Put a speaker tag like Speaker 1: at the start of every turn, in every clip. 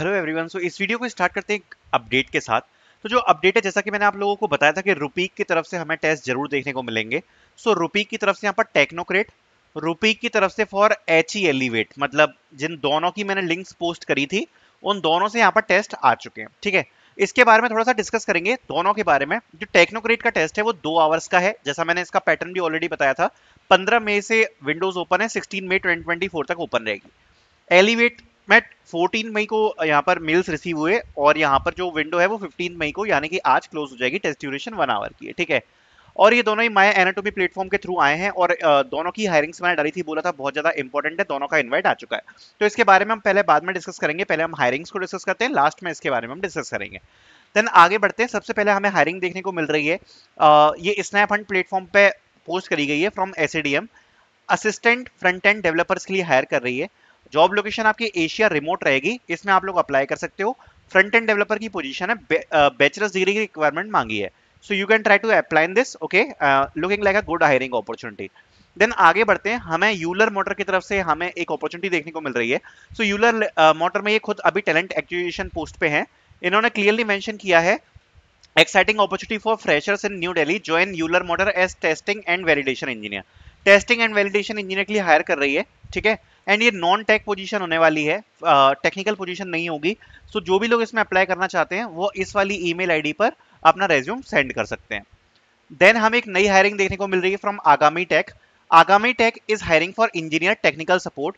Speaker 1: hello everyone so इस video को start करते हैं अपडेट के साथ तो जो अपडेट है जैसा कि मैंने आप लोगों को बताया था कि रुपीक की तरफ से हमें टेस्ट जरूर देखने को मिलेंगे सो so, रुपीक की तरफ से यहाँ पर टेक्नोक्रेट रुपीक की तरफ से फॉर एच ई एलिवेट मतलब जिन दोनों की मैंने लिंक्स पोस्ट करी थी उन दोनों से यहाँ पर टेस्ट आ चुके हैं ठीक है इसके बारे में थोड़ा सा डिस्कस करेंगे दोनों के बारे में जो टेक्नोक्रेट का टेस्ट है वो दो आवर्स का है जैसा मैंने इसका पैटर्न भी ऑलरेडी बताया था पंद्रह मई से विंडोज ओपन है सिक्सटीन मई ट्वेंटी तक ओपन रहेगी एलिवेट मैट 14 मई को यहाँ पर मेल्स रिसीव हुए और यहाँ पर जो विंडो है वो 15 मई को यानी कि आज क्लोज हो जाएगी टेस्ट ड्यूरेशन वन आवर की है ठीक है और ये दोनों ही माया एनाटोमी प्लेटफॉर्म के थ्रू आए हैं और दोनों की हायरिंग्स मैंने डाली थी बोला था बहुत ज्यादा इंपॉर्टेंट है दोनों का इन्वाइट आ चुका है तो इसके बारे में हम पहले बाद में डिस्कस करेंगे पहले हम हायरिंग्स को डिस्कस करते हैं लास्ट में इसके बारे में हम डिस्कस करेंगे देन आगे बढ़ते हैं सबसे पहले हमें हायरिंग देखने को मिल रही है ये स्नैप हंड प्लेटफॉर्म पे पोस्ट करी गई है from S assistant front end developers के लिए हायर कर रही है जॉब लोकेशन आपकी एशिया रिमोट रहेगी इसमें आप लोग अप्लाई कर सकते हो फ्रंट एंड डेवलपर की पोजीशन है बैचलर्स डिग्री की रिक्वायरमेंट मांगी है so you can try to apply in this okay looking like a good hiring opportunity then आगे बढ़ते हैं हमें यूलर मोटर की तरफ से हमें एक अपॉर्चुनिटी देखने को मिल रही है सो यूलर मोटर में ये खुद अभी टैलेंट एक्जुएशन पोस्ट पे हैं इन्होंने क्लियरली मैंशन किया है exciting opportunity for freshers in New Delhi join Euler motor as testing and validation engineer testing and validation engineer के लिए हायर कर रही है ठीक है एंड ये नॉन टेक पोजीशन होने वाली है टेक्निकल uh, पोजीशन नहीं होगी सो so, जो भी लोग इसमें अप्लाई करना चाहते हैं वो इस वाली ईमेल आईडी पर अपना रेज्यूम सेंड कर सकते हैं देन हम एक नई हायरिंग देखने को मिल रही है from Aagami tech Aagami tech is hiring for engineer technical support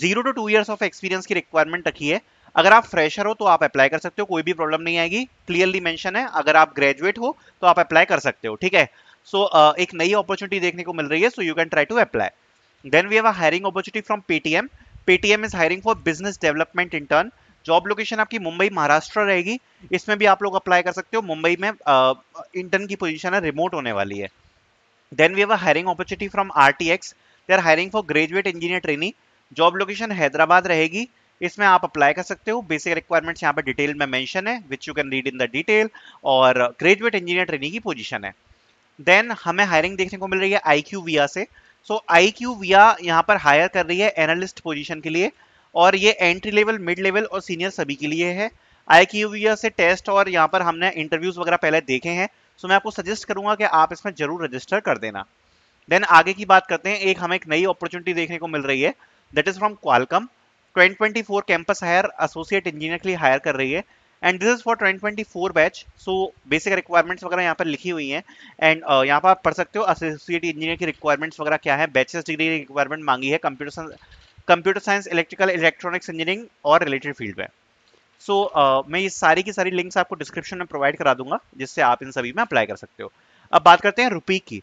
Speaker 1: zero to two years of experience की रिक्वायरमेंट रखी है अगर आप फ्रेशर हो तो आप अप्लाई कर सकते हो कोई भी प्रॉब्लम नहीं आएगी क्लियरली मेंशन है अगर आप ग्रेजुएट हो तो आप अप्लाई कर सकते हो ठीक है सो so, uh, एक नई अपॉर्चुनिटी देखने को मिल रही है so you can try to apply then we have a hiring opportunity from ptm ptm is hiring for business development intern job location आपकी मुंबई महाराष्ट्र रहेगी इसमें भी आप लोग अप्लाई कर सकते हो मुंबई में इंटर्न की पोजीशन है रिमोट होने वाली है then we have a hiring opportunity from RTX they are hiring for graduate engineer trainee job location Hyderabad रहेगी इसमें आप अप्लाई कर सकते हो बेसिक रिक्वायरमेंट्स यहाँ पर डिटेल में मेंशन है which you can read in the detail और ग्रेजुएट इंजीनियर ट्रेनिंग की पोजीशन है देन हमें हायरिंग देखने को मिल रही है आई से सो आई क्यू विया यहाँ पर हायर कर रही है एनालिस्ट पोजीशन के लिए और ये एंट्री लेवल मिड लेवल और सीनियर सभी के लिए है आई क्यू विया से टेस्ट और यहाँ पर हमने इंटरव्यूज़ वगैरह पहले देखे हैं सो मैं आपको सजेस्ट करूँगा कि आप इसमें ज़रूर रजिस्टर कर देना देन आगे की बात करते हैं एक हमें एक नई अपॉर्चुनिटी देखने को मिल रही है that is from Qualcomm 2024 campus hire associate engineer के लिए हायर कर रही है and this is for twenty four batch so basic requirements वगैरह यहाँ पर लिखी हुई हैं एंड uh, यहाँ पर आप पढ़ सकते हो एसोसिएट इंजीनियर की रिक्वायरमेंट्स वगैरह क्या है बैचलर्स डिग्री की रिक्वायरमेंट मांगी है computer computer science electrical electronics engineering और रिलेटेड फील्ड में सो so, uh, मैं ये सारी की सारी लिंक्स आपको डिस्क्रिप्शन में प्रोवाइड करा दूंगा जिससे आप इन सभी में अप्लाई कर सकते हो अब बात करते हैं रुपी की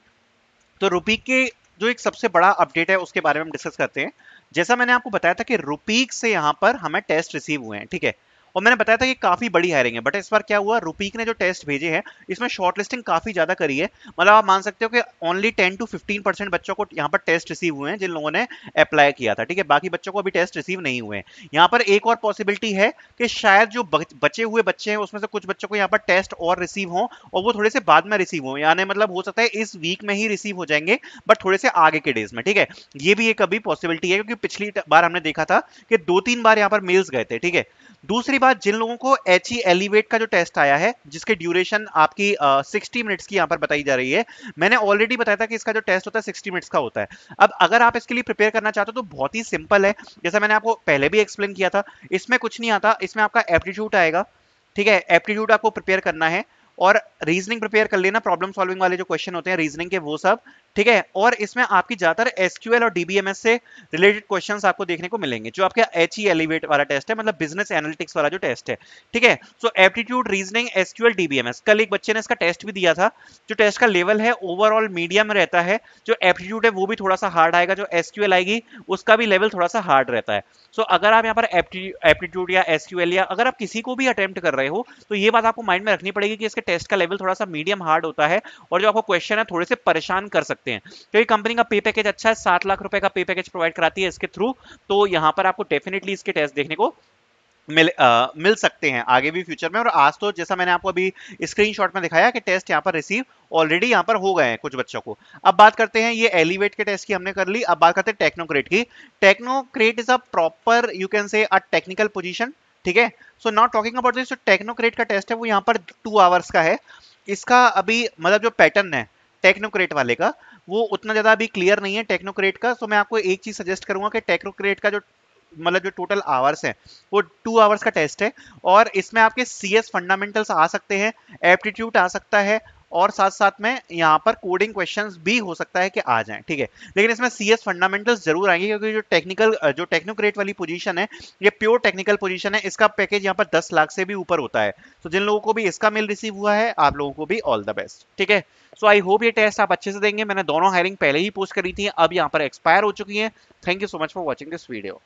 Speaker 1: तो रुपी के जो एक सबसे बड़ा अपडेट है उसके बारे में हम डिस्कस करते हैं जैसा मैंने आपको बताया था कि रुपीक से यहाँ पर हमें टेस्ट रिसीव हुए हैं ठीक है और मैंने बताया था कि काफी बड़ी हायरिंग है बट इस बार क्या हुआ रुपीक ने जो टेस्ट भेजे हैं इसमें शॉर्टलिस्टिंग काफी ज्यादा करी है मतलब आप मान सकते हो कि only ten to fifteen percent बच्चों को यहाँ पर टेस्ट रिसीव हुए हैं जिन लोगों ने अप्लाई किया था ठीक है बाकी बच्चों को अभी टेस्ट रिसीव नहीं हुए हैं यहाँ पर एक और पॉसिबिलिटी है कि शायद जो बचे हुए बच्चे हैं उसमें से कुछ बच्चों को यहाँ पर टेस्ट और रिसीव हो और वो थोड़े से बाद में रिसीव हो यानी मतलब हो सकता है इस वीक में ही रिसीव हो जाएंगे बट थोड़े से आगे के डेज में ठीक है ये भी एक अभी पॉसिबिलिटी है क्योंकि पिछली बार हमने देखा था कि दो तीन बार यहाँ पर मेल्स गए थे ठीक है दूसरी बात जिन लोगों को एच ई एलिवेट का जो टेस्ट आया है जिसके ड्यूरेशन आपकी सिक्सटी मिनट्स की यहाँ पर बताई जा रही है मैंने ऑलरेडी बताया था कि इसका जो टेस्ट होता है सिक्सटी मिनट्स का होता है अब अगर आप इसके लिए प्रिपेयर करना चाहते हो तो बहुत ही सिंपल है जैसा मैंने आपको पहले भी एक्सप्लेन किया था इसमें कुछ नहीं आता इसमें आपका एप्टीट्यूड आएगा ठीक है एप्टीट्यूड आपको प्रिपेयर करना है और रीजनिंग प्रिपेयर कर लेना प्रॉब्लम सॉल्विंग वाले जो क्वेश्चन होते हैं रीजनिंग के वो सब ठीक है और इसमें आपकी ज्यादातर एसक्यूएल और डीबीएमएस से रिलेटेड क्वेश्चन आपको देखने को मिलेंगे जो आपके एच ई एलिवेट वाला टेस्ट है मतलब बिजनेस एनालिटिक्स वाला जो टेस्ट है ठीक है so aptitude reasoning SQL DBMS कल एक बच्चे ने इसका टेस्ट भी दिया था जो टेस्ट का लेवल है ओवरऑल मीडियम रहता है जो एप्टीट्यूड है वो भी थोड़ा सा हार्ड आएगा जो एसक्यूएल आएगी उसका भी लेवल थोड़ा सा हार्ड रहता है सो so, अगर आप यहाँ पर एप्टीट्यूड या एसक्यूएल या अगर आप किसी को भी अटेम्प्ट कर रहे हो तो ये बात आपको माइंड में रखनी पड़ेगी कि इसके टेस्ट का लेवल थोड़ा सा मीडियम हार्ड होता है और जो आपको क्वेश्चन है थोड़े से परेशान कर सकते सकते हैं क्योंकि तो कंपनी का पे पैकेज अच्छा है सात लाख रुपए का पे पैकेज प्रोवाइड कराती है इसके थ्रू तो यहाँ पर आपको डेफिनेटली इसके टेस्ट देखने को मिल आ, मिल सकते हैं आगे भी फ्यूचर में और आज तो जैसा मैंने आपको अभी स्क्रीनशॉट में दिखाया कि टेस्ट यहाँ पर रिसीव ऑलरेडी यहाँ पर हो गए हैं कुछ बच्चों को अब बात करते हैं ये एलिवेट के टेस्ट की हमने कर ली अब बात करते हैं टेक्नोक्रेट की technocrat is a proper you can say a technical position ठीक है so not talking about this technocrat का टेस्ट है वो यहाँ पर टू आवर्स का है इसका अभी मतलब जो पैटर्न है टेक्नोक्रेट वाले का वो उतना ज़्यादा अभी क्लियर नहीं है टेक्नोक्रेट का सो मैं आपको एक चीज़ सजेस्ट करूंगा कि टेक्नोक्रेट का जो मतलब जो टोटल आवर्स है वो टू आवर्स का टेस्ट है और इसमें आपके सी एस फंडामेंटल्स आ सकते हैं एप्टीट्यूड आ सकता है और साथ साथ में यहाँ पर कोडिंग क्वेश्चन भी हो सकता है कि आ जाए ठीक है लेकिन इसमें सी एस फंडामेंटल जरूर आएंगे क्योंकि जो टेक्निकल जो टेक्नोक्रेट वाली पोजिशन है ये प्योर टेक्निकल पोजीशन है इसका पैकेज यहाँ पर दस लाख से भी ऊपर होता है तो जिन लोगों को भी इसका मेल रिसीव हुआ है आप लोगों को भी ऑल द बेस्ट ठीक है सो आई होप ये टेस्ट आप अच्छे से देंगे मैंने दोनों हायरिंग पहले ही पोस्ट करी थी अब यहाँ पर एक्सपायर हो चुकी है thank you so much for watching this video